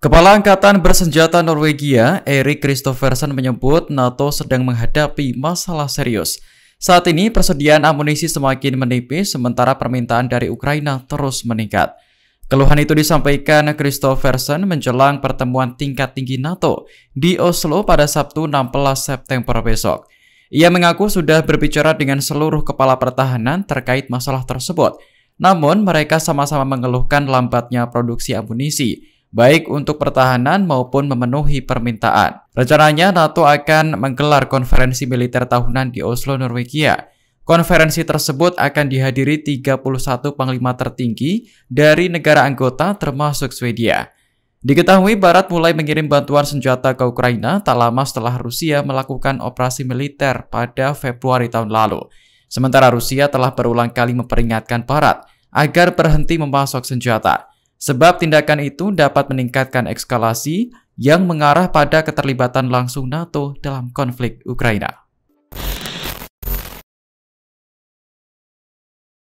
Kepala Angkatan Bersenjata Norwegia, Erik Kristoffersen menyebut NATO sedang menghadapi masalah serius. Saat ini persediaan amunisi semakin menipis sementara permintaan dari Ukraina terus meningkat. Keluhan itu disampaikan Kristoffersen menjelang pertemuan tingkat tinggi NATO di Oslo pada Sabtu 16 September besok. Ia mengaku sudah berbicara dengan seluruh kepala pertahanan terkait masalah tersebut. Namun mereka sama-sama mengeluhkan lambatnya produksi amunisi baik untuk pertahanan maupun memenuhi permintaan. Rencananya NATO akan menggelar konferensi militer tahunan di Oslo, Norwegia. Konferensi tersebut akan dihadiri 31 panglima tertinggi dari negara anggota termasuk Swedia. Diketahui Barat mulai mengirim bantuan senjata ke Ukraina tak lama setelah Rusia melakukan operasi militer pada Februari tahun lalu. Sementara Rusia telah berulang kali memperingatkan Barat agar berhenti memasok senjata sebab tindakan itu dapat meningkatkan eskalasi yang mengarah pada keterlibatan langsung NATO dalam konflik Ukraina.